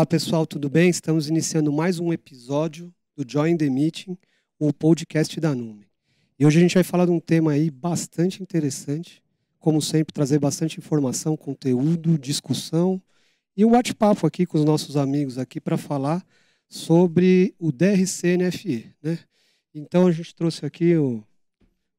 Olá pessoal, tudo bem? Estamos iniciando mais um episódio do Join the Meeting, o podcast da Nume. E hoje a gente vai falar de um tema aí bastante interessante, como sempre trazer bastante informação, conteúdo, discussão e um bate-papo aqui com os nossos amigos aqui para falar sobre o DRCNFE, né? Então a gente trouxe aqui o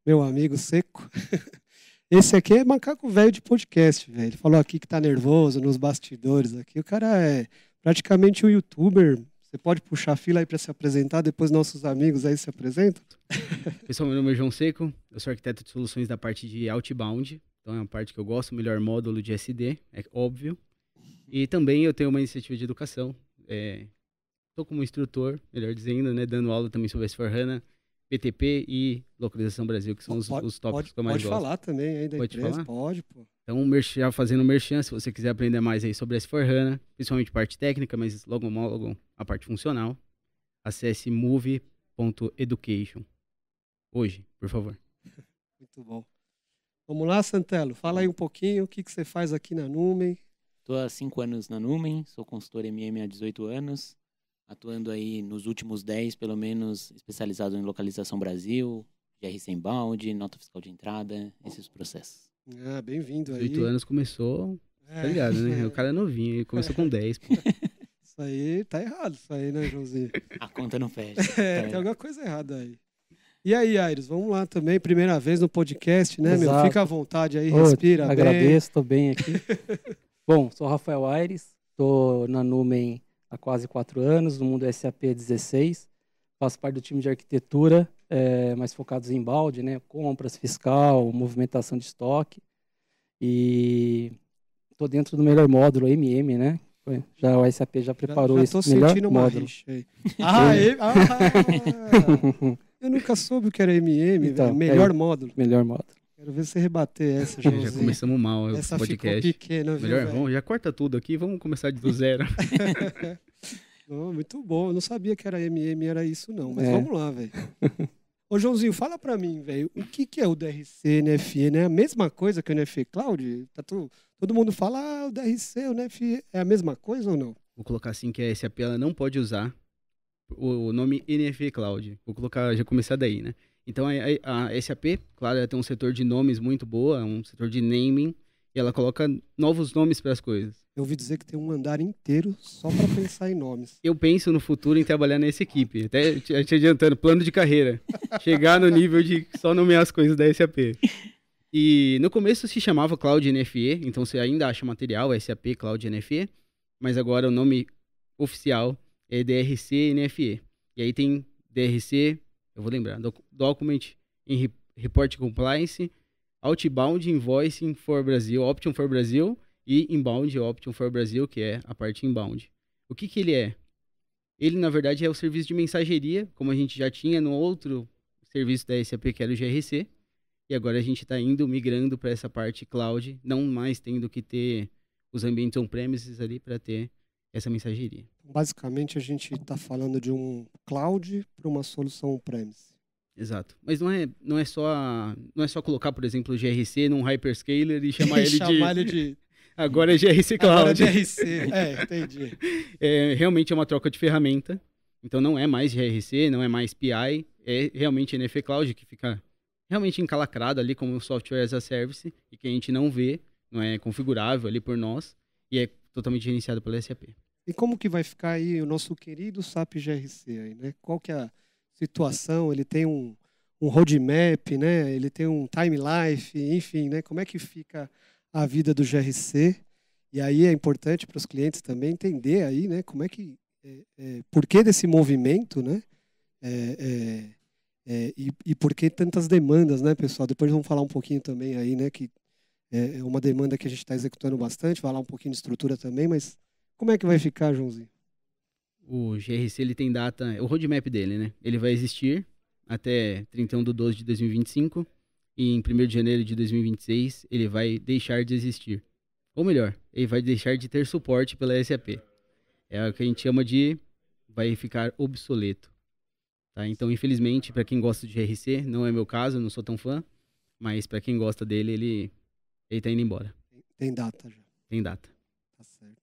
meu amigo Seco. Esse aqui é macaco velho de podcast, velho. Ele falou aqui que tá nervoso nos bastidores aqui. O cara é praticamente um youtuber. Você pode puxar a fila aí para se apresentar, depois nossos amigos aí se apresentam? Pessoal, meu nome é João Seco, eu sou arquiteto de soluções da parte de outbound, então é uma parte que eu gosto, melhor módulo de SD, é óbvio. E também eu tenho uma iniciativa de educação, estou é, como instrutor, melhor dizendo, né, dando aula também sobre S4HANA, PTP e localização Brasil, que são pode, os, os tópicos pode, que eu mais pode gosto. Pode falar também aí da pode empresa, falar? pode, pô. Então, já fazendo merchan, se você quiser aprender mais aí sobre S4HANA, principalmente parte técnica, mas logo logo a parte funcional, acesse move.education. Hoje, por favor. Muito bom. Vamos lá, Santelo. Fala aí um pouquinho, o que, que você faz aqui na Numen? Estou há cinco anos na Numen, sou consultor MM há 18 anos, atuando aí nos últimos 10, pelo menos, especializado em localização Brasil, GR sem balde, nota fiscal de entrada, esses processos. Ah, bem-vindo aí. Oito anos começou, tá é. tá ligado, né? O cara é novinho, ele começou é. com 10, pô. Isso aí tá errado, isso aí, né, Josi? A conta não fecha. É, tem alguma coisa errada aí. E aí, Aires, vamos lá também, primeira vez no podcast, né, Exato. meu? Fica à vontade aí, Ô, respira bem. Agradeço, tô bem aqui. Bom, sou Rafael Aires, tô na Numen há quase quatro anos, no mundo SAP 16, faço parte do time de arquitetura é, mais focados em balde, né? compras fiscal, movimentação de estoque. E estou dentro do melhor módulo, MM, né? Já o SAP já preparou já, já esse melhor módulo. Ah, é. ah, eu nunca soube o que era MM, então, melhor é, módulo. Melhor módulo. Quero ver você rebater essa, Joãozinho. Já começamos mal é essa o podcast. Ficou pequena, viu, Melhor, vamos, já corta tudo aqui, vamos começar do zero. muito bom, eu não sabia que era MM, era isso não, mas é. vamos lá, velho. Ô, Joãozinho, fala para mim, velho, o que, que é o DRC, NFE, né? É a mesma coisa que o NFE Cloud? Tá tu, todo mundo fala, ah, o DRC, o NFE, é a mesma coisa ou não? Vou colocar assim que é, a SAP ela não pode usar o nome NFE Cloud. Vou colocar, já começar daí, né? Então, é, a, a, a SAP, claro, ela tem um setor de nomes muito boa, um setor de naming, e ela coloca novos nomes para as coisas. Eu ouvi dizer que tem um andar inteiro só para pensar em nomes. Eu penso no futuro em trabalhar nessa equipe. Até te adiantando, plano de carreira. Chegar no nível de só nomear as coisas da SAP. E no começo se chamava Cloud NFE, então você ainda acha material SAP Cloud NFE, mas agora o nome oficial é DRC NFE. E aí tem DRC, eu vou lembrar, Document Report Compliance, Outbound Invoicing for Brasil, Option for Brasil e Inbound Option for Brasil, que é a parte inbound. O que, que ele é? Ele, na verdade, é o serviço de mensageria, como a gente já tinha no outro serviço da SAP, que era o GRC. E agora a gente está indo, migrando para essa parte cloud, não mais tendo que ter os ambientes on-premises ali para ter essa mensageria. Basicamente, a gente está falando de um cloud para uma solução on-premise. Exato. Mas não é, não é só não é só colocar, por exemplo, o GRC num hyperscaler e chamar ele de ele de Agora é GRC Cloud. Agora é GRC. é, entendi. É, realmente é uma troca de ferramenta. Então não é mais GRC, não é mais PI, é realmente NF Cloud que fica realmente encalacrado ali como software as a service e que a gente não vê, não é configurável ali por nós e é totalmente gerenciado pela SAP. E como que vai ficar aí o nosso querido SAP GRC aí, né? Qual que é a situação, ele tem um, um roadmap, né? ele tem um time life, enfim, né? como é que fica a vida do GRC. E aí é importante para os clientes também entender aí, né, como é que, é, é, por que desse movimento, né, é, é, é e, e por que tantas demandas, né, pessoal? Depois vamos falar um pouquinho também aí, né, que é, é uma demanda que a gente está executando bastante, falar um pouquinho de estrutura também, mas como é que vai ficar, Joãozinho? o GRC ele tem data, o roadmap dele, né? Ele vai existir até 31 de 12 de 2025 e em 1 de janeiro de 2026 ele vai deixar de existir. Ou melhor, ele vai deixar de ter suporte pela SAP. É o que a gente chama de vai ficar obsoleto. Tá? Então, infelizmente, para quem gosta de GRC, não é meu caso, não sou tão fã, mas para quem gosta dele, ele ele tá indo embora. Tem data já. Tem data. Tá certo.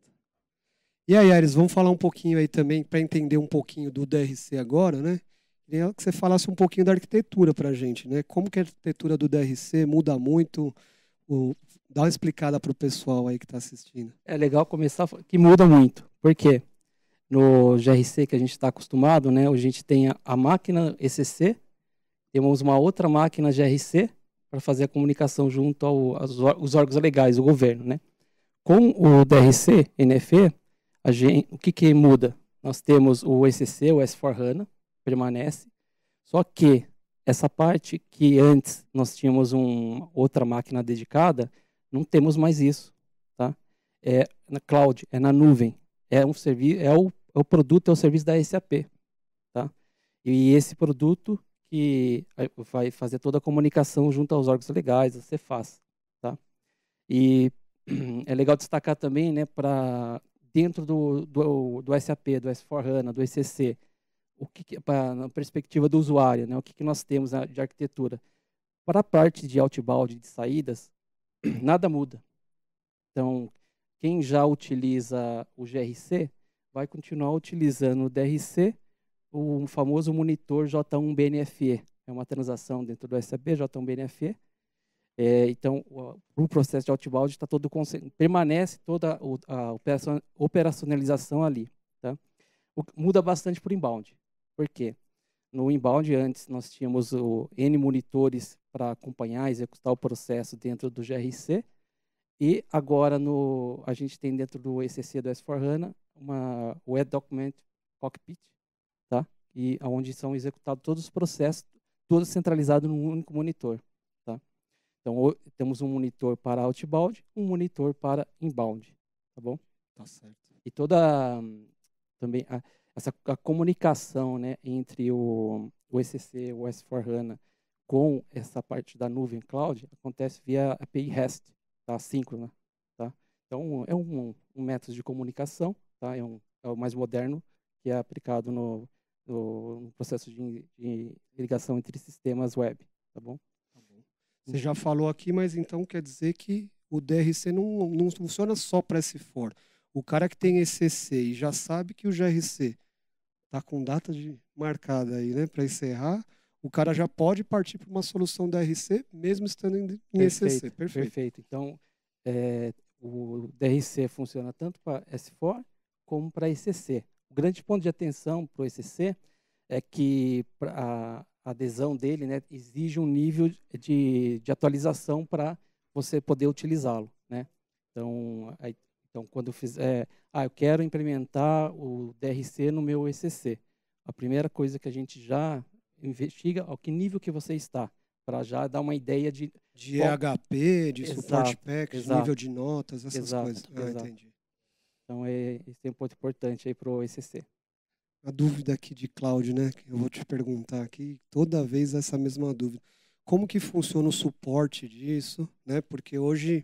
E aí, Ares, vamos falar um pouquinho aí também, para entender um pouquinho do DRC agora, né? Queria que você falasse um pouquinho da arquitetura para a gente, né? Como que a arquitetura do DRC muda muito? O... Dá uma explicada para o pessoal aí que está assistindo. É legal começar que muda muito. Por quê? No GRC que a gente está acostumado, né? A gente tem a máquina ECC, temos uma outra máquina GRC para fazer a comunicação junto aos órgãos legais, o governo, né? Com o DRC, NFE, gente, o que, que muda? Nós temos o ECC, o S4HANA, permanece, só que essa parte que antes nós tínhamos um, outra máquina dedicada, não temos mais isso. Tá? É na cloud, é na nuvem, é, um serviço é, o, é o produto, é o serviço da SAP. Tá? E esse produto que vai fazer toda a comunicação junto aos órgãos legais, a CFAS. Tá? E é legal destacar também, né, para dentro do, do, do SAP, do S4HANA, do ECC, o que, pra, na perspectiva do usuário, né, o que, que nós temos ah, de arquitetura. Para a parte de outbound, de saídas, nada muda. Então, quem já utiliza o GRC, vai continuar utilizando o DRC, o famoso monitor J1BNFE. É uma transação dentro do SAP, J1BNFE, é, então, o, o, processo de outbound está todo permanece toda a operacionalização ali. Tá? O, muda bastante para o inbound. Por quê? No inbound, antes, nós tínhamos o N monitores para acompanhar, executar o processo dentro do GRC. E agora no, a gente tem dentro do ECC do S4HANA uma Web Document Cockpit, tá? e onde são executados todos os processos, todos centralizados num único monitor. Então, temos um monitor para outbound, um monitor para inbound, tá bom? Tá certo. E toda também a, essa a comunicação, né, entre o, o ECC, o S4HANA, com essa parte da nuvem cloud, acontece via API REST, tá? Síncrona, tá? Então, é um, um método de comunicação, tá? É, um, é o mais moderno que é aplicado no, no, processo de, de ligação entre sistemas web, tá bom? Você já falou aqui, mas então quer dizer que o DRC não, não funciona só para S4. O cara que tem ECC e já sabe que o GRC está com data de marcada aí, né, para encerrar, o cara já pode partir para uma solução DRC, mesmo estando em, perfeito, ECC. Perfeito. perfeito. Então, é, o DRC funciona tanto para S4 como para ECC. O grande ponto de atenção para o ECC é que pra, a adesão dele né, exige um nível de, de atualização para você poder utilizá-lo. Né? Então, aí, então, quando eu fizer, é, ah, eu quero implementar o DRC no meu ECC, a primeira coisa que a gente já investiga ao que nível que você está, para já dar uma ideia de... De EHP, de exato, suporte nível de notas, essas exato, coisas. Ah, exato. entendi. Então, é, esse é um ponto importante aí para o ECC a dúvida aqui de Cláudio, né? Que eu vou te perguntar aqui, toda vez essa mesma dúvida. Como que funciona o suporte disso, né? Porque hoje,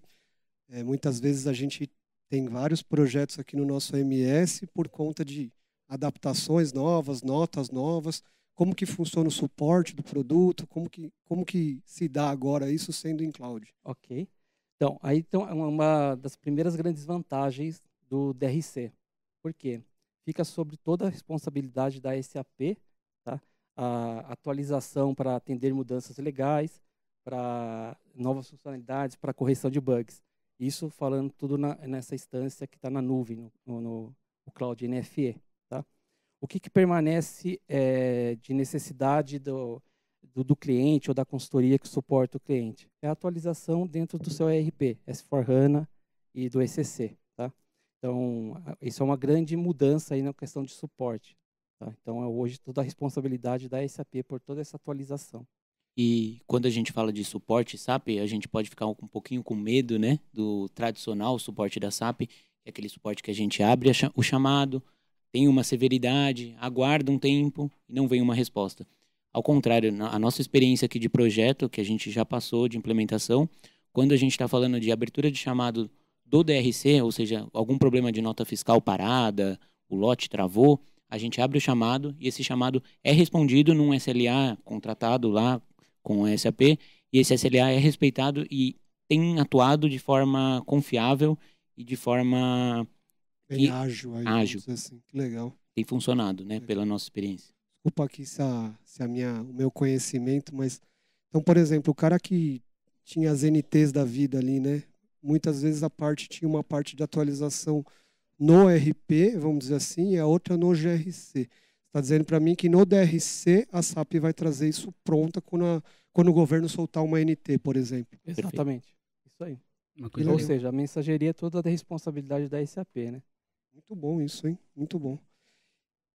é, muitas vezes a gente tem vários projetos aqui no nosso MS por conta de adaptações novas, notas novas. Como que funciona o suporte do produto? Como que, como que se dá agora isso sendo em cloud? Ok. Então, aí então, é uma das primeiras grandes vantagens do DRC. Por quê? fica sobre toda a responsabilidade da SAP, tá? a atualização para atender mudanças legais, para novas funcionalidades, para correção de bugs. Isso falando tudo na, nessa instância que está na nuvem, no, no, no cloud NFE. Tá? O que, que permanece é, de necessidade do, do, do, cliente ou da consultoria que suporta o cliente? É a atualização dentro do seu ERP, S4HANA e do ECC. Então, isso é uma grande mudança aí na questão de suporte. Tá? Então, é hoje toda a responsabilidade da SAP por toda essa atualização. E quando a gente fala de suporte SAP, a gente pode ficar um pouquinho com medo, né, do tradicional suporte da SAP, que é aquele suporte que a gente abre o chamado, tem uma severidade, aguarda um tempo e não vem uma resposta. Ao contrário, a nossa experiência aqui de projeto, que a gente já passou de implementação, quando a gente está falando de abertura de chamado do DRC, ou seja, algum problema de nota fiscal parada, o lote travou, a gente abre o chamado e esse chamado é respondido num SLA contratado lá com o SAP e esse SLA é respeitado e tem atuado de forma confiável e de forma Bem que... ágil, aí, ágil. Assim. Que legal. Tem funcionado, né, pela nossa experiência. Desculpa aqui se, a, se a minha, o meu conhecimento, mas então, por exemplo, o cara que tinha as NTs da vida ali, né, muitas vezes a parte tinha uma parte de atualização no RP, vamos dizer assim, e a outra no GRC. Está dizendo para mim que no DRC a SAP vai trazer isso pronta quando, a, quando o governo soltar uma NT, por exemplo. Exatamente. Isso aí. Ou seja, a mensageria é toda da responsabilidade da SAP, né? Muito bom isso, hein? Muito bom.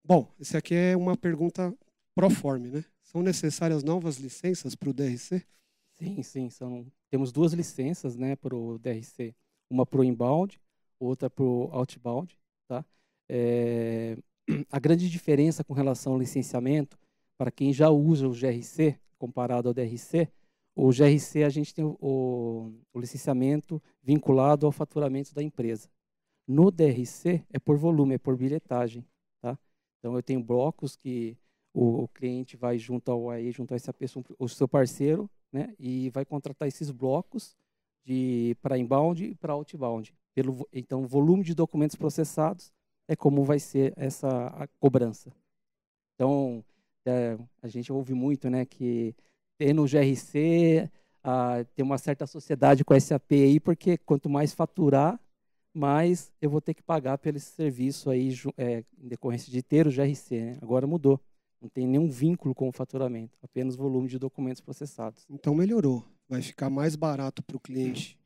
Bom, esse aqui é uma pergunta proforme, né? São necessárias novas licenças para o DRC? Sim, sim, são temos duas licenças né, para o DRC, uma para o inbound, outra para o outbound. Tá? É, a grande diferença com relação ao licenciamento, para quem já usa o GRC, comparado ao DRC, o GRC a gente tem o, o, licenciamento vinculado ao faturamento da empresa. No DRC é por volume, é por bilhetagem. Tá? Então eu tenho blocos que o, o cliente vai junto ao AE, junto ao SAP, o seu parceiro, né? E vai contratar esses blocos de para inbound e para outbound. Pelo, então, o volume de documentos processados é como vai ser essa cobrança. Então, é, a gente ouve muito, né, que tem no GRC ah, tem uma certa sociedade com a SAP aí, porque quanto mais faturar, mais eu vou ter que pagar pelo serviço aí é, em decorrência de ter o GRC. Né? Agora mudou. Não tem nenhum vínculo com o faturamento, apenas volume de documentos processados. Então melhorou. Vai ficar mais barato para o cliente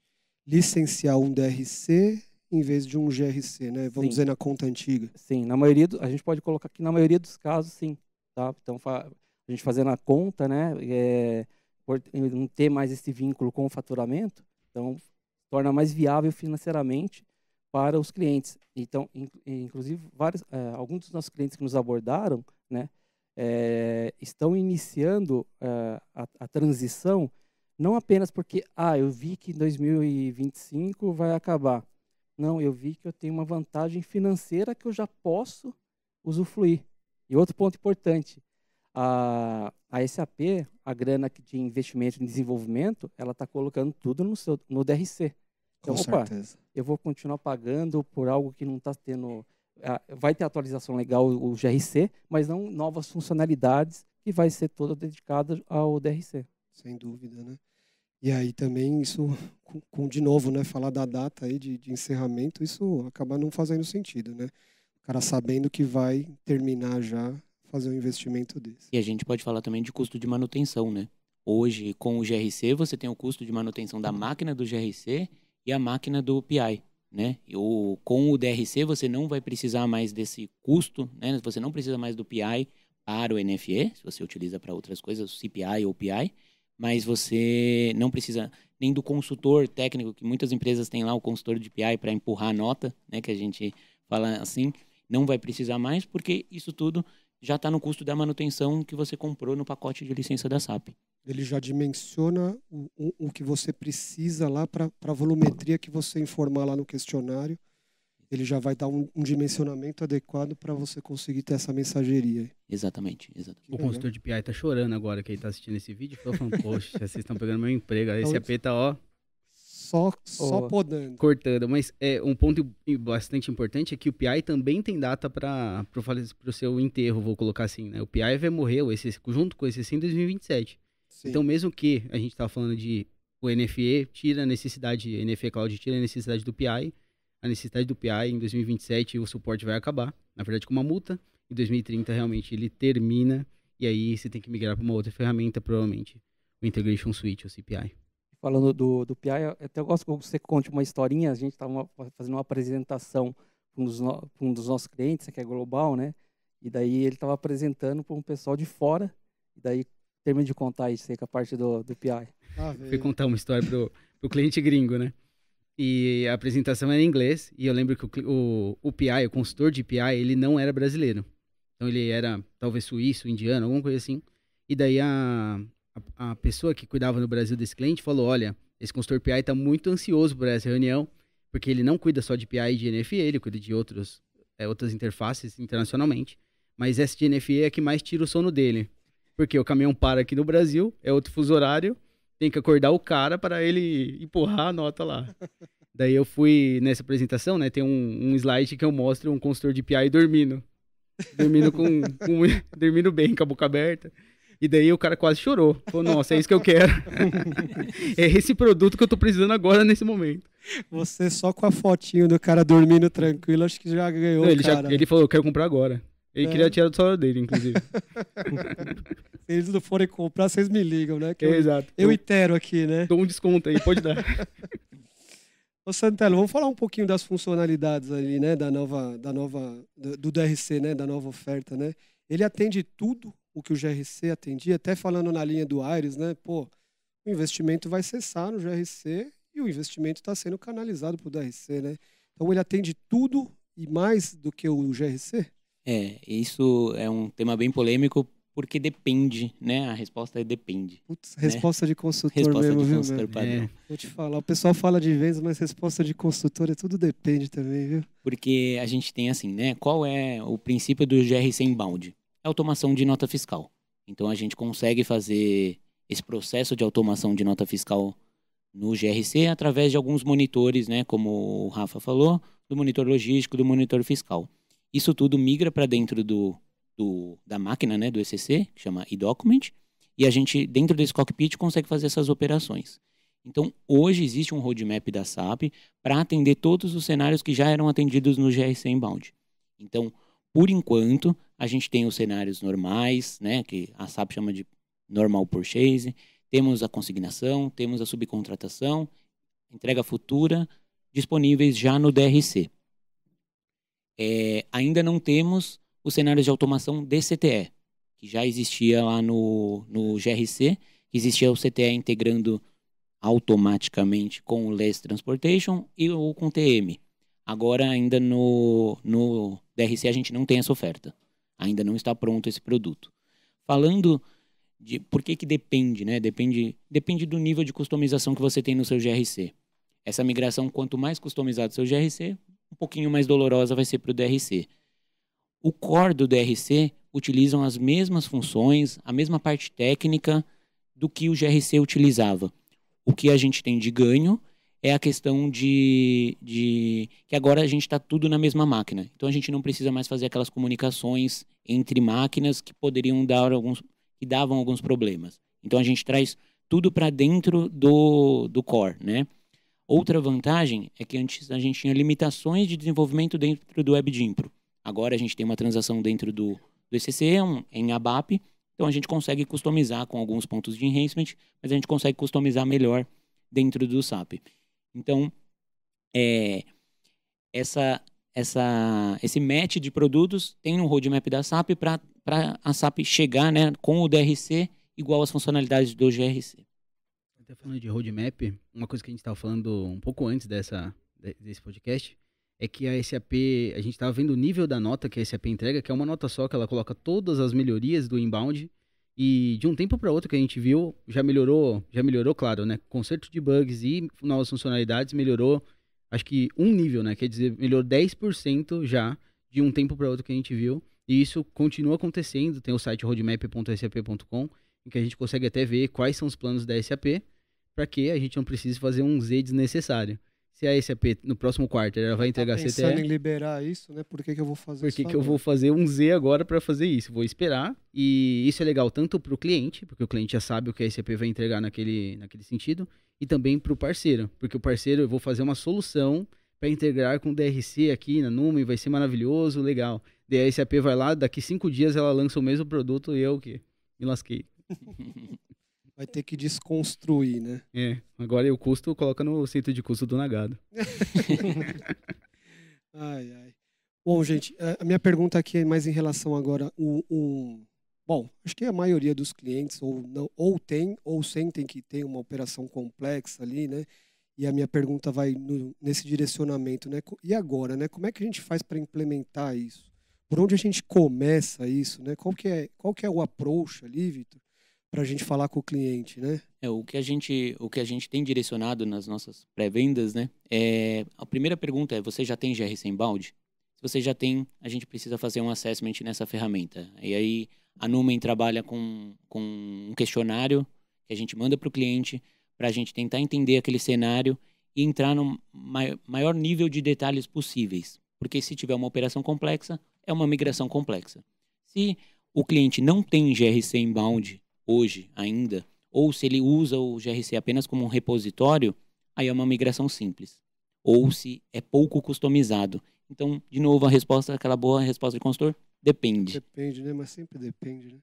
licenciar um DRC em vez de um GRC, né? Vamos sim. dizer na conta antiga. Sim, na maioria do, a gente pode colocar que na maioria dos casos, sim, tá? Então a gente fazendo a conta, né? É, por não ter mais esse vínculo com o faturamento, então torna mais viável financeiramente para os clientes. Então, inclusive vários, é, alguns dos nossos clientes que nos abordaram, né? é, estão iniciando é, a, a, transição, não apenas porque, ah, eu vi que 2025 vai acabar. Não, eu vi que eu tenho uma vantagem financeira que eu já posso usufruir. E outro ponto importante, a, a SAP, a grana de investimento em desenvolvimento, ela está colocando tudo no, seu, no DRC. Então, Com opa, certeza. eu vou continuar pagando por algo que não está tendo ah, vai ter atualização legal, o GRC, mas não novas funcionalidades que vai ser toda dedicada ao DRC. Sem dúvida, né? E aí também isso, com, de novo, né, falar da data aí de, de, encerramento, isso acaba não fazendo sentido, né? O cara sabendo que vai terminar já fazer um investimento desse. E a gente pode falar também de custo de manutenção, né? Hoje, com o GRC, você tem o custo de manutenção da máquina do GRC e a máquina do PI né? Ou com o DRC você não vai precisar mais desse custo, né? Você não precisa mais do PI para o NFE, se você utiliza para outras coisas, o CPI ou PI, mas você não precisa nem do consultor técnico que muitas empresas têm lá o consultor de PI para empurrar a nota, né? Que a gente fala assim, não vai precisar mais porque isso tudo já está no custo da manutenção que você comprou no pacote de licença da SAP. Ele já dimensiona o, o que você precisa lá para a volumetria que você informar lá no questionário. Ele já vai dar um, um dimensionamento adequado para você conseguir ter essa mensageria. Exatamente, exatamente. O consultor de PI está chorando agora que ele está assistindo esse vídeo. Falando, poxa, vocês estão pegando meu emprego. Então esse AP tá, ó, só, só oh, podando. Cortando, mas é, um ponto bastante importante é que o PI também tem data para o seu enterro, vou colocar assim, né? O PI vai morrer esse, junto com o ECC em 2027. Sim. Então, mesmo que a gente está falando de o NFE tira a necessidade, NFE Cloud tira a necessidade do PI, a necessidade do PI em 2027 o suporte vai acabar, na verdade com uma multa, em 2030 realmente ele termina e aí você tem que migrar para uma outra ferramenta, provavelmente o Integration Suite ou CPI falando do, do PI, até gosto que você conte uma historinha. A gente estava tá fazendo uma apresentação para um, dos, um dos nossos clientes, que é global, né? E daí ele estava apresentando para um pessoal de fora. E daí termina de contar isso aí com a parte do, do PI. Ah, Fui contar uma história para o cliente gringo, né? E a apresentação era em inglês. E eu lembro que o, o, o PI, o consultor de PI, ele não era brasileiro. Então ele era talvez suíço, indiano, alguma coisa assim. E daí a, a, a pessoa que cuidava no Brasil desse cliente falou: olha, esse consultor PI está muito ansioso por essa reunião, porque ele não cuida só de PI e de NFE, ele cuida de outros, é, outras interfaces internacionalmente. Mas essa de NFE é a que mais tira o sono dele. Porque o caminhão para aqui no Brasil, é outro fuso horário, tem que acordar o cara para ele empurrar a nota lá. Daí eu fui nessa apresentação, né? Tem um, um slide que eu mostro um consultor de PI dormindo. Dormindo com, com dormindo bem, com a boca aberta. E daí o cara quase chorou. Falou, nossa, é isso que eu quero. é esse produto que eu tô precisando agora nesse momento. Você só com a fotinho do cara dormindo tranquilo, acho que já ganhou. Não, ele, já, ele falou, eu quero comprar agora. Ele é. queria tirar do salário dele, inclusive. Se eles não forem comprar, vocês me ligam, né? É, eu, exato. Eu itero aqui, né? Dou um desconto aí, pode dar. Ô Santelo, vamos falar um pouquinho das funcionalidades ali, né? Da nova, da nova, do DRC, né? Da nova oferta, né? Ele atende tudo o que o GRC atendia, até falando na linha do Aires, né? Pô, o investimento vai cessar no GRC e o investimento está sendo canalizado para o DRC, né? Então ele atende tudo e mais do que o GRC? É, isso é um tema bem polêmico porque depende, né? A resposta é depende. Putz, né? resposta né? de consultor resposta mesmo, de consultor Padrão. É. Vou te falar, o pessoal fala de vendas, mas resposta de consultor é tudo depende também, viu? Porque a gente tem assim, né? Qual é o princípio do GRC inbound? é automação de nota fiscal. Então a gente consegue fazer esse processo de automação de nota fiscal no GRC através de alguns monitores, né, como o Rafa falou, do monitor logístico, do monitor fiscal. Isso tudo migra para dentro do, do, da máquina né, do ECC, que chama eDocument, e a gente, dentro desse cockpit, consegue fazer essas operações. Então, hoje existe um roadmap da SAP para atender todos os cenários que já eram atendidos no GRC Inbound. Então, por enquanto, a gente tem os cenários normais, né, que a SAP chama de normal purchase, temos a consignação, temos a subcontratação, entrega futura, disponíveis já no DRC. É, ainda não temos os cenários de automação DCTE, que já existia lá no, no GRC, existia o CTE integrando automaticamente com o Less Transportation e ou com TM. Agora, ainda no, no DRC, a gente não tem essa oferta. Ainda não está pronto esse produto. Falando de por que, que depende, né? Depende, depende do nível de customização que você tem no seu GRC. Essa migração, quanto mais customizado seu GRC, um pouquinho mais dolorosa vai ser para o DRC. O core do DRC utilizam as mesmas funções, a mesma parte técnica do que o GRC utilizava. O que a gente tem de ganho é a questão de, de que agora a gente está tudo na mesma máquina. Então a gente não precisa mais fazer aquelas comunicações entre máquinas que poderiam dar alguns que davam alguns problemas. Então a gente traz tudo para dentro do, do core, né? Outra vantagem é que antes a gente tinha limitações de desenvolvimento dentro do WebDimpro. Agora a gente tem uma transação dentro do, do ECC, é um, é em ABAP, então a gente consegue customizar com alguns pontos de enhancement, mas a gente consegue customizar melhor dentro do SAP. Então, é, essa, essa, esse match de produtos tem um roadmap da SAP para a SAP chegar né, com o DRC igual às funcionalidades do GRC. Até falando de roadmap, uma coisa que a gente estava falando um pouco antes dessa, desse podcast é que a SAP, a gente estava vendo o nível da nota que a SAP entrega, que é uma nota só, que ela coloca todas as melhorias do inbound e de um tempo para outro que a gente viu, já melhorou, já melhorou, claro, né? Conserto de bugs e novas funcionalidades melhorou, acho que um nível, né? Quer dizer, melhorou 10% já de um tempo para outro que a gente viu. E isso continua acontecendo. Tem o site roadmap.sap.com, em que a gente consegue até ver quais são os planos da SAP, para que a gente não precise fazer um Z desnecessário se a SAP no próximo quarto ela vai tá entregar tá pensando CTE. em liberar isso, né? Por que, que eu vou fazer isso? Por que, que eu vou fazer um Z agora para fazer isso? Vou esperar. E isso é legal tanto para o cliente, porque o cliente já sabe o que a SAP vai entregar naquele, naquele sentido, e também para o parceiro, porque o parceiro eu vou fazer uma solução para integrar com o DRC aqui na Numa vai ser maravilhoso, legal. Daí a SAP vai lá, daqui cinco dias ela lança o mesmo produto e eu que me lasquei. vai ter que desconstruir, né? É, agora o custo coloca no centro de custo do Nagado. ai, ai. Bom, gente, a minha pergunta aqui é mais em relação agora um, um bom, acho que a maioria dos clientes ou não ou tem ou sentem que tem uma operação complexa ali, né? E a minha pergunta vai no, nesse direcionamento, né? E agora, né? Como é que a gente faz para implementar isso? Por onde a gente começa isso, né? Qual que é, qual que é o approach ali, Vitor? para a gente falar com o cliente, né? É o que a gente o que a gente tem direcionado nas nossas pré-vendas, né? É, a primeira pergunta é: você já tem GR sem balde? Se você já tem, a gente precisa fazer um assessment nessa ferramenta. E aí a Numen trabalha com, com um questionário que a gente manda para o cliente para a gente tentar entender aquele cenário e entrar no maior nível de detalhes possíveis, porque se tiver uma operação complexa é uma migração complexa. Se o cliente não tem GR sem balde hoje ainda, ou se ele usa o GRC apenas como um repositório, aí é uma migração simples. Ou se é pouco customizado. Então, de novo, a resposta, aquela boa resposta de consultor, depende. Depende, né? Mas sempre depende, né?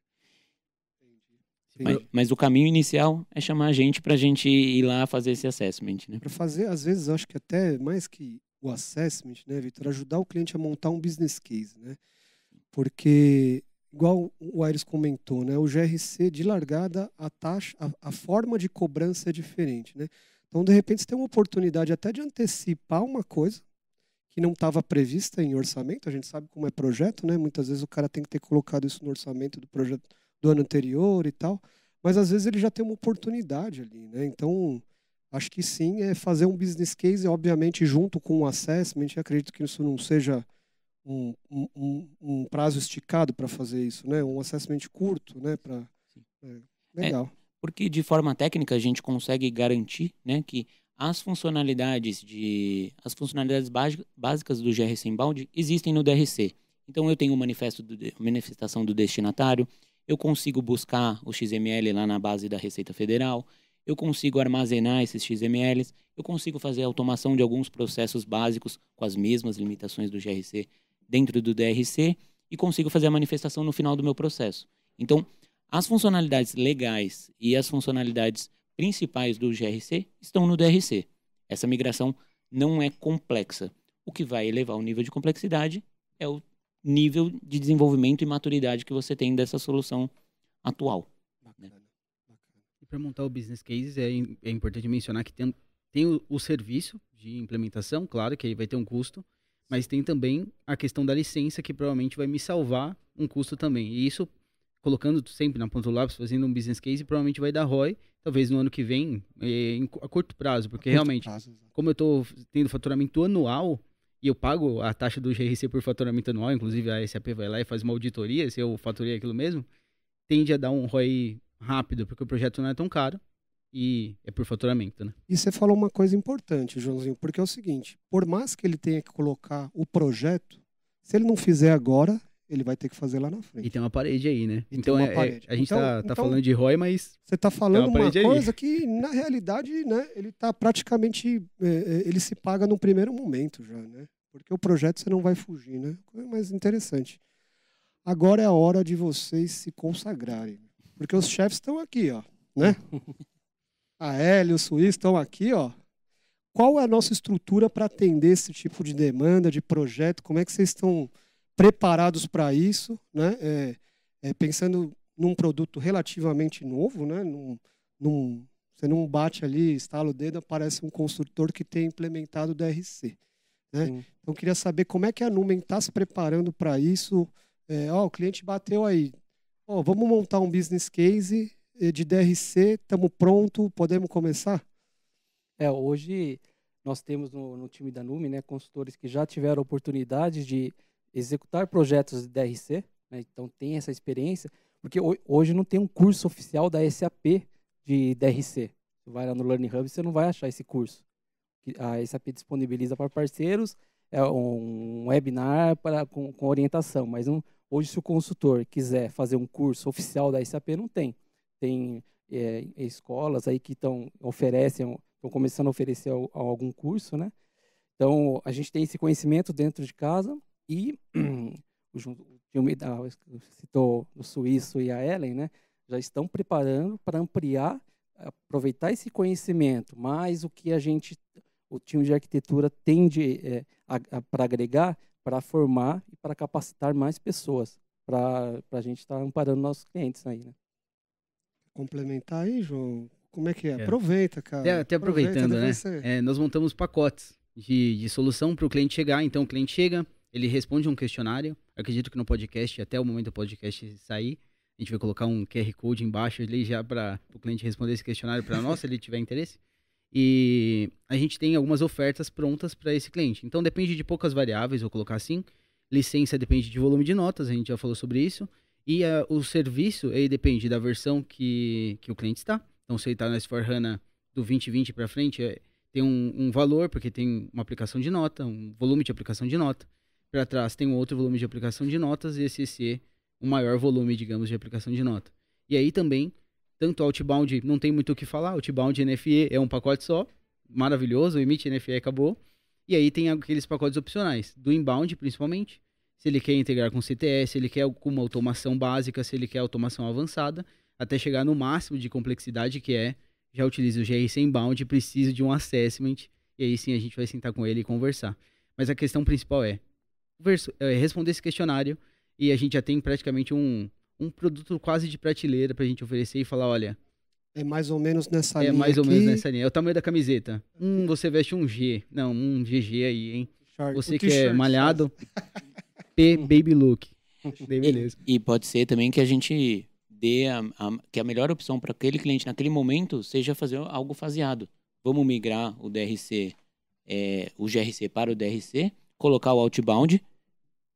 Mas, mas, o caminho inicial é chamar a gente para a gente ir lá fazer esse assessment. Né? Para fazer, às vezes, acho que até mais que o assessment, né, Vitor? Ajudar o cliente a montar um business case, né? Porque igual o Aires comentou, né? O GRC de largada, a taxa, a, a, forma de cobrança é diferente, né? Então, de repente, você tem uma oportunidade até de antecipar uma coisa que não estava prevista em orçamento. A gente sabe como é projeto, né? Muitas vezes o cara tem que ter colocado isso no orçamento do projeto do ano anterior e tal. Mas às vezes ele já tem uma oportunidade ali, né? Então, acho que sim, é fazer um business case, obviamente, junto com o assessment. acredito que isso não seja um, um, um prazo esticado para fazer isso, né? Um assessment curto, né? Pra, é, é, legal. É, porque de forma técnica a gente consegue garantir, né, que as funcionalidades de as funcionalidades básicas do GRC balde existem no DRC. Então eu tenho o manifesto de manifestação do destinatário, eu consigo buscar o XML lá na base da Receita Federal, eu consigo armazenar esses XMLs, eu consigo fazer a automação de alguns processos básicos com as mesmas limitações do GRC dentro do DRC e consigo fazer a manifestação no final do meu processo. Então, as funcionalidades legais e as funcionalidades principais do GRC estão no DRC. Essa migração não é complexa. O que vai elevar o nível de complexidade é o nível de desenvolvimento e maturidade que você tem dessa solução atual. né? E para montar o business case, é, é importante mencionar que tem, tem o, o serviço de implementação, claro que aí vai ter um custo, mas tem também a questão da licença, que provavelmente vai me salvar um custo também. E isso, colocando sempre na ponta do lápis, fazendo um business case, provavelmente vai dar ROI, talvez no ano que vem, é, a curto prazo. Porque curto realmente, prazo, como eu estou tendo faturamento anual, e eu pago a taxa do GRC por faturamento anual, inclusive a SAP vai lá e faz uma auditoria, se eu faturei aquilo mesmo, tende a dar um ROI rápido, porque o projeto não é tão caro e é por faturamento, né? E você falou uma coisa importante, Joãozinho, porque é o seguinte: por mais que ele tenha que colocar o projeto, se ele não fizer agora, ele vai ter que fazer lá na frente. E tem uma parede aí, né? E então é, é, parede. a gente então, tá, tá então, falando de ROI, mas você tá falando uma, uma coisa aí. que na realidade, né? Ele tá praticamente, é, é ele se paga no primeiro momento já, né? Porque o projeto você não vai fugir, né? Coisa mais interessante. Agora é a hora de vocês se consagrarem, porque os chefes estão aqui, ó, né? a Hélio, o Suíço estão aqui, ó. Qual é a nossa estrutura para atender esse tipo de demanda, de projeto? Como é que vocês estão preparados para isso? Né? É, é, pensando num produto relativamente novo, né? Num, num, você não bate ali, estala o dedo, aparece um construtor que tem implementado o DRC. Né? Então, queria saber como é que a Numen está se preparando para isso. É, ó, o cliente bateu aí. Ó, vamos montar um business case de DRC, estamos pronto, podemos começar? É, hoje nós temos no, no, time da Numi né, consultores que já tiveram oportunidade de executar projetos de DRC, né, então tem essa experiência, porque hoje não tem um curso oficial da SAP de DRC. Você vai lá no Learning Hub, você não vai achar esse curso. A SAP disponibiliza para parceiros, é um webinar para, com, com orientação, mas hoje se o consultor quiser fazer um curso oficial da SAP, não tem tem é, escolas aí que estão oferecem, estão começando a oferecer algum curso, né? Então a gente tem esse conhecimento dentro de casa e o citou o suíço e a Ellen, né? Já estão preparando para ampliar, aproveitar esse conhecimento, mais o que a gente, o time de arquitetura tende é, eh, para agregar, para formar e para capacitar mais pessoas, para a gente estar tá amparando nossos clientes aí, né? complementar aí, João? Como é que é? é. Aproveita, cara. É, até aproveitando, Aproveita, né? É, nós montamos pacotes de, de solução para o cliente chegar. Então, o cliente chega, ele responde um questionário. Acredito que no podcast, até o momento do podcast sair, a gente vai colocar um QR Code embaixo ali já para o cliente responder esse questionário para nós, se ele tiver interesse. E a gente tem algumas ofertas prontas para esse cliente. Então, depende de poucas variáveis, vou colocar assim. Licença depende de volume de notas, a gente já falou sobre isso. E eh, o serviço, ele depende da versão que, que o cliente está. Então, se ele está na S4HANA do 2020 para frente, é, tem um, um, valor, porque tem uma aplicação de nota, um volume de aplicação de nota. Para trás tem um outro volume de aplicação de notas e esse, esse o maior volume, digamos, de aplicação de nota. E aí também, tanto outbound, não tem muito o que falar, outbound NFE é um pacote só, maravilhoso, o emite NFE acabou. E aí tem aqueles pacotes opcionais, do inbound principalmente, se ele quer integrar com o CTS, se ele quer alguma automação básica, se ele quer automação avançada, até chegar no máximo de complexidade que é, já utiliza o GRC Inbound, precisa de um assessment, e aí sim a gente vai sentar com ele e conversar. Mas a questão principal é, é responder esse questionário, e a gente já tem praticamente um, um produto quase de prateleira para a gente oferecer e falar, olha... É mais ou menos nessa é linha É mais ou aqui. menos nessa linha. É o tamanho da camiseta. Hum, você veste um G. Não, um GG aí, hein? Você que é malhado... Uhum. Baby Look. e, e, pode ser também que a gente dê a, a que a melhor opção para aquele cliente naquele momento seja fazer algo faseado. Vamos migrar o DRC, é, o GRC para o DRC, colocar o outbound,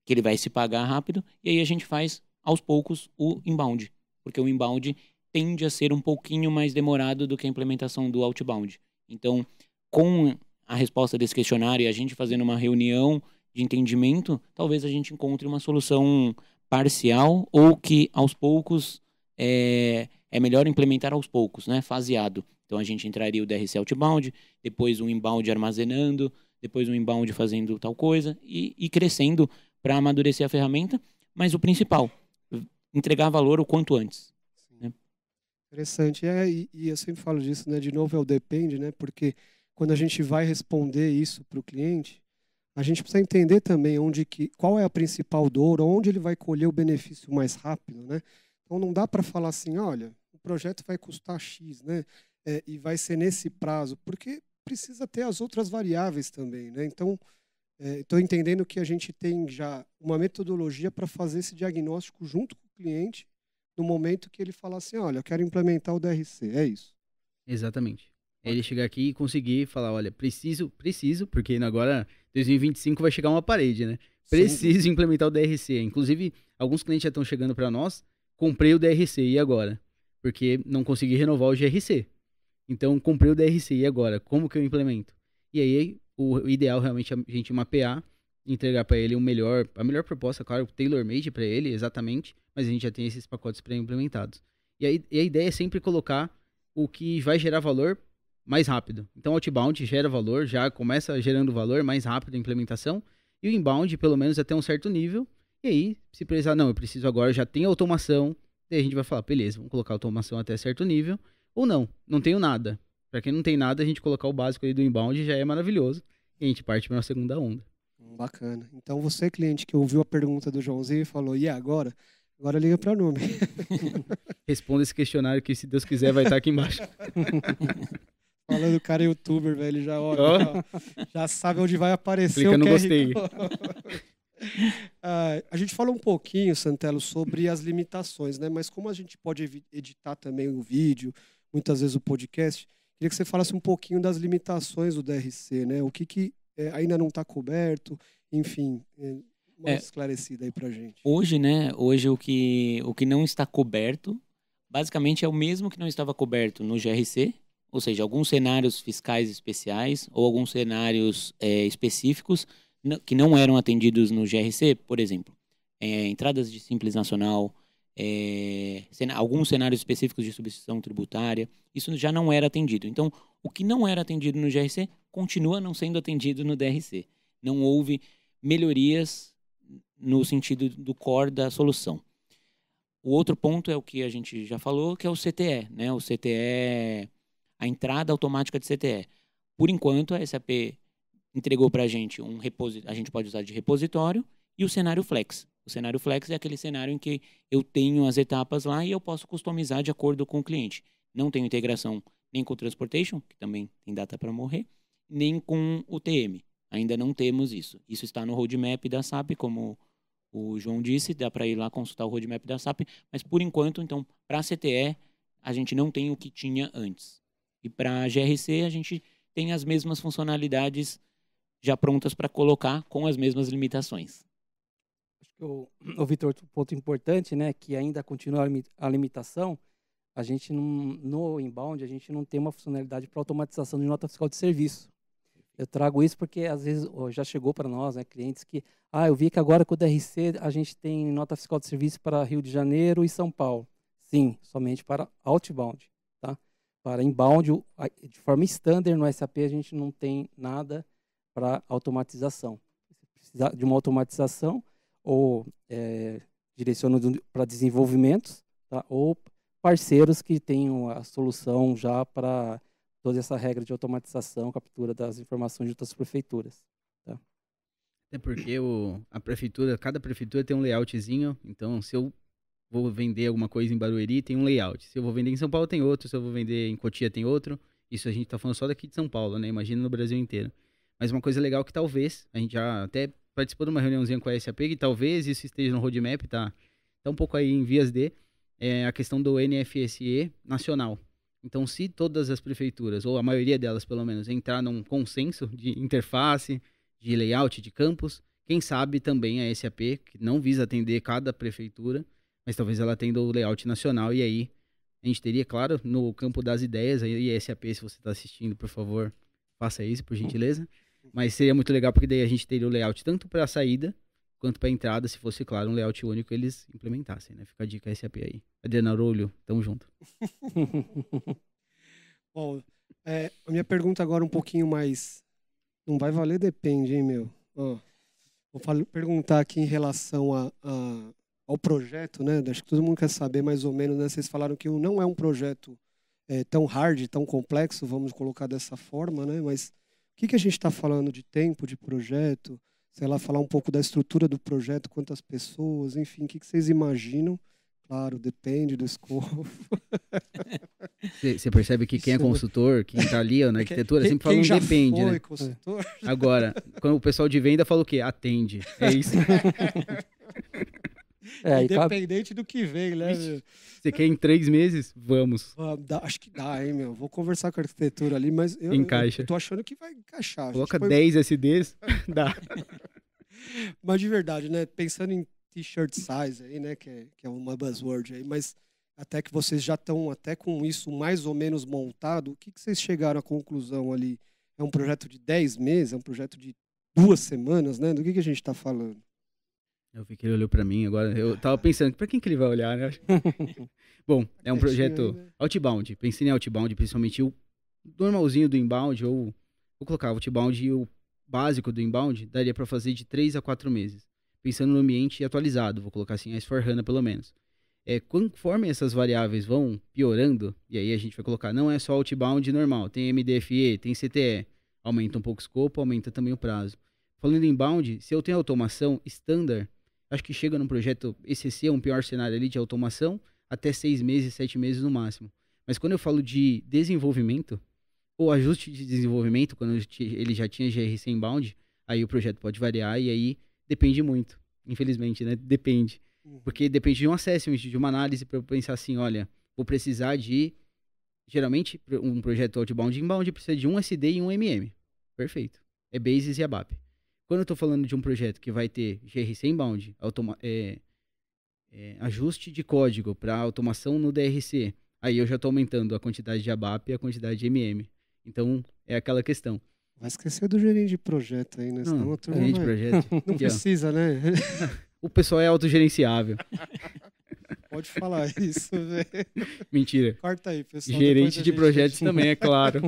que ele vai se pagar rápido, e aí a gente faz aos poucos o inbound, porque o inbound tende a ser um pouquinho mais demorado do que a implementação do outbound. Então, com a resposta desse questionário e a gente fazendo uma reunião de entendimento, talvez a gente encontre uma solução parcial ou que aos poucos é, é melhor implementar aos poucos, né? Faseado. Então a gente entraria o DRC outbound, depois um inbound armazenando, depois um inbound fazendo tal coisa e, e crescendo para amadurecer a ferramenta. Mas o principal, entregar valor o quanto antes. Né? Interessante. É, e, e, eu sempre falo disso, né? De novo é o depende, né? Porque quando a gente vai responder isso para o cliente, a gente precisa entender também onde que, qual é a principal dor, onde ele vai colher o benefício mais rápido, né? Então não dá para falar assim, olha, o projeto vai custar X, né? É, e vai ser nesse prazo, porque precisa ter as outras variáveis também, né? Então estou é, entendendo que a gente tem já uma metodologia para fazer esse diagnóstico junto com o cliente no momento que ele falar assim, olha, eu quero implementar o DRC, é isso. Exatamente. Ele chegar aqui e conseguir falar, olha, preciso, preciso, porque agora 2025 vai chegar uma parede, né? Preciso Sim. implementar o DRC. Inclusive, alguns clientes já estão chegando para nós, comprei o DRC e agora? Porque não consegui renovar o GRC. Então, comprei o DRC e agora? Como que eu implemento? E aí, o ideal realmente é a gente mapear, entregar para ele o melhor, a melhor proposta, claro, tailor-made para ele, exatamente, mas a gente já tem esses pacotes pré-implementados. E, aí, e a ideia é sempre colocar o que vai gerar valor mais rápido. Então, outbound gera valor, já começa gerando valor, mais rápido a implementação. E o inbound, pelo menos até um certo nível. E aí, se precisar, não, eu preciso agora, já tem automação. Daí a gente vai falar, beleza, vamos colocar automação até certo nível. Ou não, não tenho nada. Para quem não tem nada, a gente colocar o básico aí do inbound já é maravilhoso. E a gente parte para a segunda onda. Hum, bacana. Então, você, cliente, que ouviu a pergunta do Joãozinho e falou, e agora? Agora liga para o nome. Responda esse questionário que, se Deus quiser, vai estar aqui embaixo. Falando, o cara é youtuber, velho, já, ó, oh. já, já, sabe onde vai aparecer Clica o QR gostei. Ah, a gente falou um pouquinho, Santelo, sobre as limitações, né? Mas como a gente pode editar também o vídeo, muitas vezes o podcast, queria que você falasse um pouquinho das limitações do DRC, né? O que, que é, ainda não está coberto, enfim, é, uma é, esclarecida aí pra gente. Hoje, né? Hoje o que, o que não está coberto, basicamente é o mesmo que não estava coberto no GRC, ou seja, alguns cenários fiscais especiais ou alguns cenários é, específicos que não eram atendidos no GRC, por exemplo, é, entradas de simples nacional, é, alguns cenários específicos de substituição tributária, isso já não era atendido. Então, o que não era atendido no GRC continua não sendo atendido no DRC. Não houve melhorias no sentido do core da solução. O outro ponto é o que a gente já falou, que é o CTE, né? O CTE a entrada automática de CTE. Por enquanto, a SAP entregou para a gente um repositório, a gente pode usar de repositório, e o cenário Flex. O cenário Flex é aquele cenário em que eu tenho as etapas lá e eu posso customizar de acordo com o cliente. Não tenho integração nem com o Transportation, que também tem data para morrer, nem com o TM. Ainda não temos isso. Isso está no roadmap da SAP, como o João disse, dá para ir lá consultar o roadmap da SAP, mas por enquanto, então, para a CTE, a gente não tem o que tinha antes. E para a GRC, a gente tem as mesmas funcionalidades já prontas para colocar com as mesmas limitações. Acho o, o Vitor, outro ponto importante, né, que ainda continua a limitação, a gente não, no inbound, a gente não tem uma funcionalidade para automatização de nota fiscal de serviço. Eu trago isso porque às vezes já chegou para nós, né, clientes que, ah, eu vi que agora com o DRC a gente tem nota fiscal de serviço para Rio de Janeiro e São Paulo. Sim, somente para outbound para inbound, de forma standard no SAP, a gente não tem nada para automatização. Se precisar de uma automatização, ou é, direcionando para desenvolvimentos, tá? ou parceiros que tenham a solução já para toda essa regra de automatização, captura das informações de outras prefeituras. Tá? Até porque o, a prefeitura, cada prefeitura tem um layoutzinho, então se eu vou vender alguma coisa em Barueri, tem um layout. Se eu vou vender em São Paulo, tem outro. Se eu vou vender em Cotia, tem outro. Isso a gente está falando só daqui de São Paulo, né? Imagina no Brasil inteiro. Mas uma coisa legal é que talvez, a gente já até participou de uma reuniãozinha com a SAP, que talvez isso esteja no roadmap, tá, tá um pouco aí em vias de, é a questão do NFSE nacional. Então, se todas as prefeituras, ou a maioria delas pelo menos, entrar num consenso de interface, de layout, de campus, quem sabe também a SAP, que não visa atender cada prefeitura, mas talvez ela tenha o layout nacional e aí a gente teria, claro, no campo das ideias, aí SAP, se você está assistindo, por favor, faça isso, por gentileza. Mas seria muito legal porque daí a gente teria o layout tanto para a saída quanto para a entrada, se fosse, claro, um layout único eles implementassem, né? Fica a dica SAP aí. Adriana Aurolio, tamo junto. Bom, é, a minha pergunta agora um pouquinho mais... Não vai valer depende, hein, meu? Oh, vou perguntar aqui em relação a, a ao projeto, né? Acho que todo mundo quer saber mais ou menos, né? Vocês falaram que não é um projeto é, tão hard, tão complexo, vamos colocar dessa forma, né? Mas o que, que a gente está falando de tempo de projeto? Sei lá, falar um pouco da estrutura do projeto, quantas pessoas, enfim, o que, que vocês imaginam? Claro, depende do escopo. Você percebe que quem é consultor, quem está ali ó, na arquitetura, quem, sempre fala quem já depende, foi né? consultor? Agora, quando o pessoal de venda fala o quê? Atende. É isso. É, tá Independente cabe... do que vem, né? Meu? Você quer em três meses? Vamos. Ah, dá, acho que dá, hein, meu? Vou conversar com a arquitetura ali, mas eu, Encaixa. Eu tô achando que vai encaixar. Coloca foi... 10 SDs, dá. mas de verdade, né? Pensando em t-shirt size aí, né? Que é, que é uma buzzword aí, mas até que vocês já estão até com isso mais ou menos montado, o que, que vocês chegaram à conclusão ali? É um projeto de 10 meses? É um projeto de duas semanas, né? Do que, que a gente está falando? Eu vi que ele olhou para mim agora. Eu tava pensando, para quem que ele vai olhar, né? Bom, é um projeto outbound. Pensei em outbound, principalmente o normalzinho do inbound, ou vou colocar outbound e o básico do inbound, daria para fazer de 3 a 4 meses. Pensando no ambiente atualizado, vou colocar assim, as forrana HANA pelo menos. É, conforme essas variáveis vão piorando, e aí a gente vai colocar, não é só outbound normal, tem MDFE, tem CTE. Aumenta um pouco o escopo, aumenta também o prazo. Falando em inbound, se eu tenho automação standard, acho que chega num projeto ECC, é um pior cenário ali de automação, até seis meses, sete meses no máximo. Mas quando eu falo de desenvolvimento, ou ajuste de desenvolvimento, quando ele já tinha GRC inbound, aí o projeto pode variar e aí depende muito, infelizmente, né? Depende. Uhum. Porque depende de um assessment, de uma análise para eu pensar assim, olha, vou precisar de geralmente um projeto outbound e inbound precisa de um SD e um MM. Perfeito. É bases e ABAP. Quando eu estou falando de um projeto que vai ter gRC inbound, automa é, é, ajuste de código para automação no DRC, aí eu já estou aumentando a quantidade de ABAP e a quantidade de MM. Então, é aquela questão. Vai esquecer do gerente de projeto aí, né? Não, outro gerente de projeto. Não precisa, né? o pessoal é autogerenciável. Pode falar isso, velho. Mentira. Corta aí, pessoal. Gerente de projetos gente... também, é claro.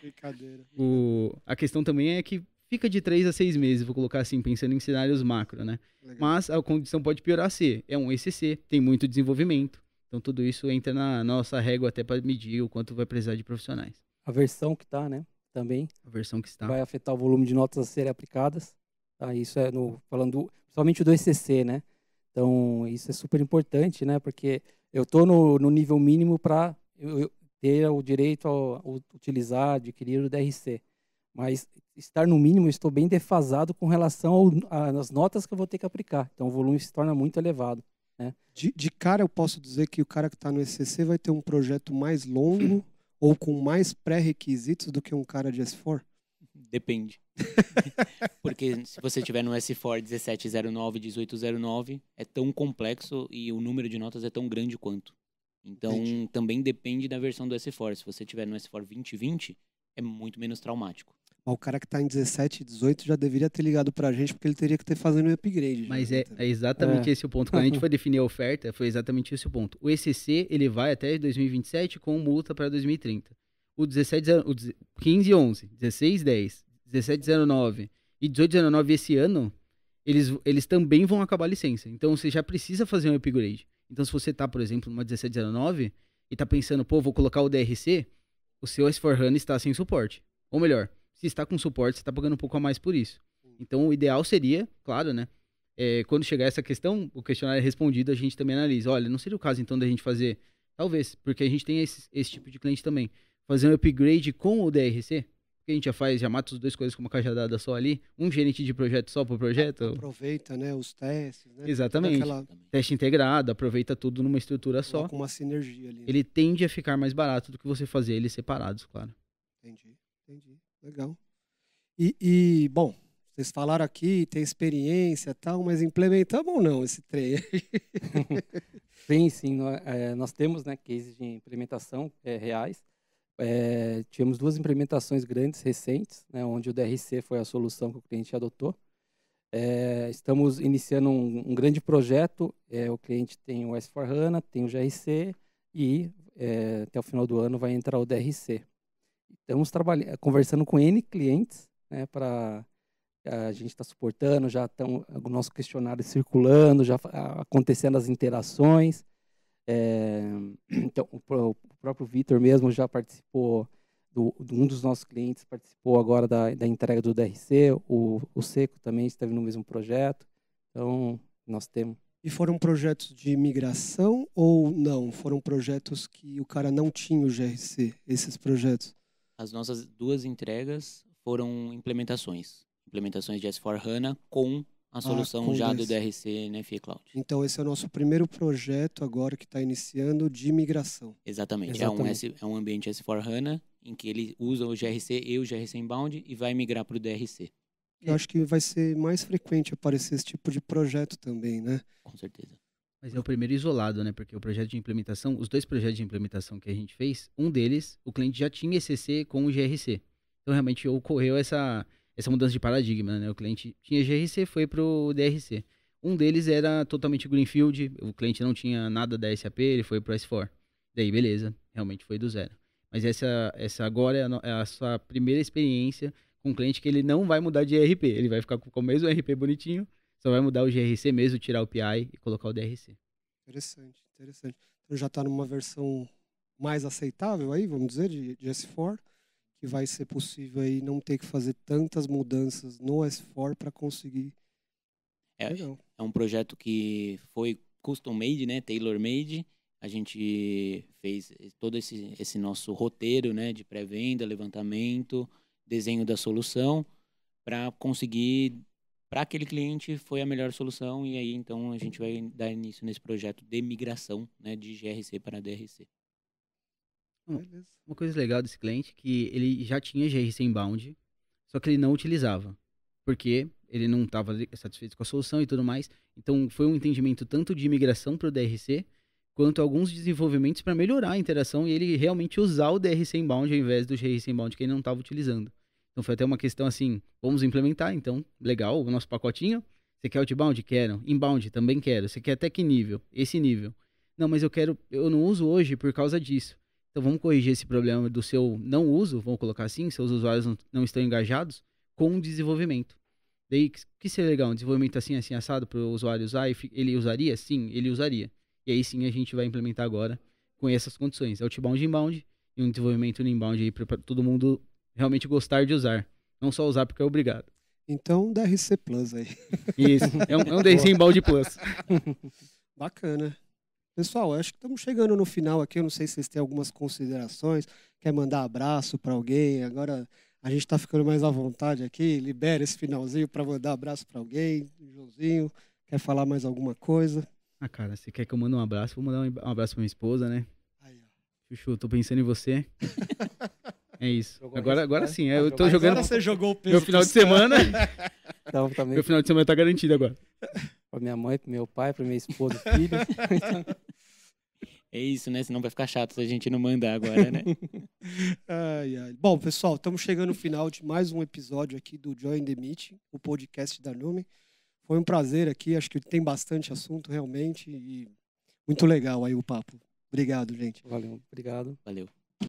Brincadeira. O... A questão também é que fica de 3 a 6 meses, vou colocar assim, pensando em cenários macro, né? Legal. Mas a condição pode piorar se é um ECC, tem muito desenvolvimento. Então tudo isso entra na nossa régua até para medir o quanto vai precisar de profissionais. A versão que está, né? Também. A versão que está. Vai afetar o volume de notas a serem aplicadas. Tá? Isso é no falando principalmente do ECC, né? Então isso é super importante, né? Porque eu estou no, no, nível mínimo para ter o direito a utilizar, adquirir o DRC. Mas estar no mínimo, eu estou bem defasado com relação às notas que eu vou ter que aplicar. Então o volume se torna muito elevado. Né? De, de cara, eu posso dizer que o cara que está no ECC vai ter um projeto mais longo ou com mais pré-requisitos do que um cara de S4? Depende. Porque se você tiver no S4 1709, 1809, é tão complexo e o número de notas é tão grande quanto. Então, Entendi. também depende da versão do S4. Se você tiver no S4 2020, é muito menos traumático. Mas o cara que está em 17, 18 já deveria ter ligado para a gente, porque ele teria que ter fazendo um upgrade. Mas já, né? é, é, exatamente é. esse o ponto. Quando a gente foi definir a oferta, foi exatamente esse o ponto. O ECC, ele vai até 2027 com multa para 2030. O 17, o 15, 11, 16, 10, 17, 09 e 18, 19 esse ano, eles, eles também vão acabar a licença. Então, você já precisa fazer um upgrade. Então, se você está, por exemplo, numa 17, 19 e está pensando, pô, vou colocar o DRC, o seu S4HANA está sem suporte. Ou melhor se está com suporte, você está pagando um pouco a mais por isso. Então, o ideal seria, claro, né? É, quando chegar essa questão, o questionário é respondido, a gente também analisa. Olha, não seria o caso então da gente fazer, talvez, porque a gente tem esse, esse tipo de cliente também, fazer um upgrade com o DRC? que a gente já faz, já mata os dois coisas com uma cajadada só ali, um gerente de projeto só pro projeto. Aproveita, né, os testes, né? Exatamente. Aquela... Teste integrado, aproveita tudo numa estrutura só. Com uma sinergia ali. Né? Ele tende a ficar mais barato do que você fazer eles separados, claro. Entendi, entendi. Legal. E, e, bom, vocês falaram aqui, tem experiência tal, mas implementamos ou não esse trem? sim, sim. É, nós temos né, cases de implementação é, reais. É, tivemos duas implementações grandes recentes, né, onde o DRC foi a solução que o cliente adotou. É, estamos iniciando um, um grande projeto. É, o cliente tem o S4HANA, tem o GRC e é, até o final do ano vai entrar o DRC estamos trabalhando, conversando com N clientes, né, para eh, a gente está suportando, já estão o nosso questionário circulando, já acontecendo as interações. É, então, o, próprio Vitor mesmo já participou, do, um dos nossos clientes participou agora da, da entrega do DRC, o, o Seco também esteve no mesmo projeto. Então, nós temos. E foram projetos de migração ou não? Foram projetos que o cara não tinha o GRC, esses projetos? as nossas duas entregas foram implementações. Implementações de S4HANA com a ah, solução ah, com já do DRC NFE Cloud. Então, esse é o nosso primeiro projeto agora que está iniciando de migração. Exatamente. Exatamente. É, um é um ambiente S4HANA em que ele usa o GRC e o GRC Inbound e vai migrar para o DRC. Eu acho que vai ser mais frequente aparecer esse tipo de projeto também, né? Com certeza. Mas é o primeiro isolado, né? Porque o projeto de implementação, os dois projetos de implementação que a gente fez, um deles, o cliente já tinha ECC com o GRC. Então realmente ocorreu essa, essa mudança de paradigma, né? O cliente tinha GRC, foi pro DRC. Um deles era totalmente greenfield, o cliente não tinha nada da SAP, ele foi o S4. Daí beleza, realmente foi do zero. Mas essa, essa agora é a, é a sua primeira experiência com um cliente que ele não vai mudar de ERP, ele vai ficar com o mesmo ERP bonitinho, só vai mudar o GRC mesmo, tirar o PI e colocar o DRC. Interessante, interessante. Então já está numa versão mais aceitável aí, vamos dizer, de, de S4, que vai ser possível aí não ter que fazer tantas mudanças no S4 para conseguir. É, é um projeto que foi custom made, né, tailor made. A gente fez todo esse, esse nosso roteiro, né, de pré-venda, levantamento, desenho da solução, para conseguir para aquele cliente foi a melhor solução e aí então a gente vai dar início nesse projeto de migração né, de GRC para DRC. Uma coisa legal desse cliente é que ele já tinha GRC inbound, só que ele não utilizava, porque ele não estava satisfeito com a solução e tudo mais. Então foi um entendimento tanto de migração para o DRC quanto alguns desenvolvimentos para melhorar a interação e ele realmente usar o DRC inbound ao invés do GRC inbound que ele não estava utilizando. Então foi até uma questão assim, vamos implementar, então, legal, o nosso pacotinho. Você quer outbound? Quero. Inbound? Também quero. Você quer até que nível? Esse nível. Não, mas eu quero, eu não uso hoje por causa disso. Então vamos corrigir esse problema do seu não uso, vamos colocar assim, seus usuários não, não estão engajados com o desenvolvimento. Daí, que, que seria legal? Um desenvolvimento assim, assim, assado para o usuário usar? Ele usaria? Sim, ele usaria. E aí sim a gente vai implementar agora com essas condições. É outbound e inbound e um desenvolvimento no inbound aí para todo mundo realmente gostar de usar. Não só usar porque é obrigado. Então, DRC Plus aí. Isso, é um, é um DRC em balde Plus. Bacana. Pessoal, acho que estamos chegando no final aqui. Eu não sei se vocês têm algumas considerações. Quer mandar abraço para alguém? Agora a gente está ficando mais à vontade aqui. Libera esse finalzinho para mandar abraço para alguém. Joãozinho, quer falar mais alguma coisa? Ah, cara, você quer que eu mande um abraço? Vou mandar um abraço para minha esposa, né? Aí, ó. Chuchu, estou pensando em você. É isso. Jogou agora, agora né? sim, eu tô jogando. Agora você jogou o peso. Meu final de semana. então, também... Tá meu final de semana tá garantido agora. Pra minha mãe, pro meu pai, pra minha esposa, filho. É isso, né? Senão vai ficar chato se a gente não mandar agora, né? ai, ai. Bom, pessoal, estamos chegando no final de mais um episódio aqui do Join the Meeting, o podcast da Nume. Foi um prazer aqui, acho que tem bastante assunto realmente e muito legal aí o papo. Obrigado, gente. Valeu, obrigado. Valeu.